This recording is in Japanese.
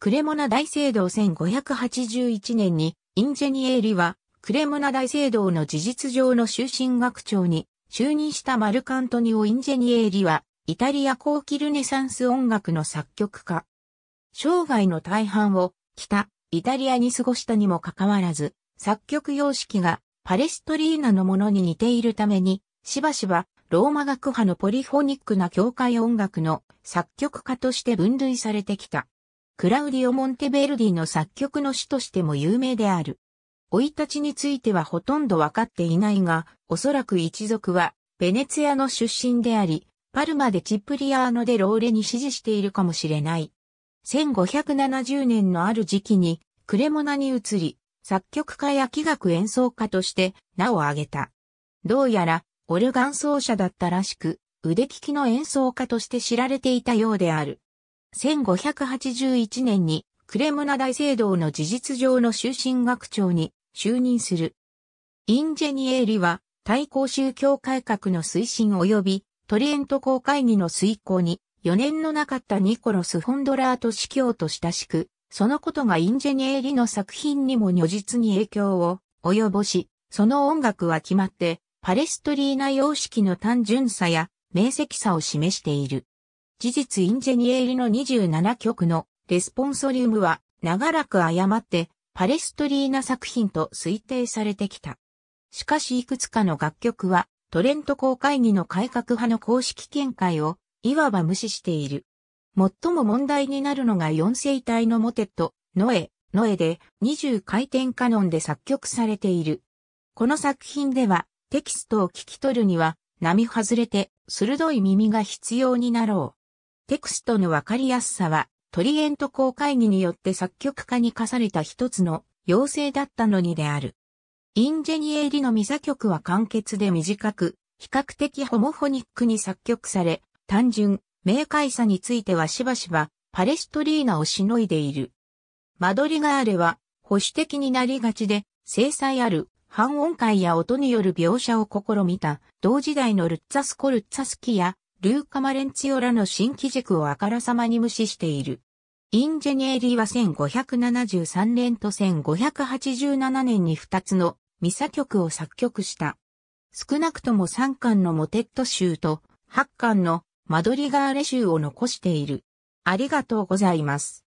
クレモナ大聖堂1581年に、インジェニエーリは、クレモナ大聖堂の事実上の終身学長に、就任したマルカントニオ・インジェニエーリは、イタリア後期ルネサンス音楽の作曲家。生涯の大半を、北、イタリアに過ごしたにもかかわらず、作曲様式がパレストリーナのものに似ているために、しばしばローマ学派のポリフォニックな教会音楽の作曲家として分類されてきた。クラウディオ・モンテベルディの作曲の詩としても有名である。老い立ちについてはほとんどわかっていないが、おそらく一族は、ベネツィアの出身であり、パルマでチップリアーノでローレに支持しているかもしれない。1570年のある時期に、クレモナに移り、作曲家や器楽演奏家として名を挙げた。どうやら、オルガン奏者だったらしく、腕利きの演奏家として知られていたようである。1581年にクレムナ大聖堂の事実上の終身学長に就任する。インジェニエーリは対抗宗教改革の推進及びトリエント公会議の遂行に4年のなかったニコロス・フォンドラート司教と親しく、そのことがインジェニエーリの作品にも如実に影響を及ぼし、その音楽は決まってパレストリーナ様式の単純さや明晰さを示している。事実インジェニエールの27曲のレスポンソリウムは長らく誤ってパレストリーナ作品と推定されてきた。しかしいくつかの楽曲はトレント公会議の改革派の公式見解をいわば無視している。最も問題になるのが四星体のモテット、ノエ、ノエで20回転カノンで作曲されている。この作品ではテキストを聞き取るには波外れて鋭い耳が必要になろう。テクストのわかりやすさは、トリエント公会議によって作曲家に課された一つの要請だったのにである。インジェニエリのミサ曲は簡潔で短く、比較的ホモフォニックに作曲され、単純、明快さについてはしばしばパレストリーナをしのいでいる。マドリガーレは保守的になりがちで、精細ある半音階や音による描写を試みた、同時代のルッツァスコルッツァスキやルーカ・マレンツィオラの新機軸をあからさまに無視している。インジェニエリーは1573年と1587年に2つのミサ曲を作曲した。少なくとも3巻のモテット集と8巻のマドリガーレ集を残している。ありがとうございます。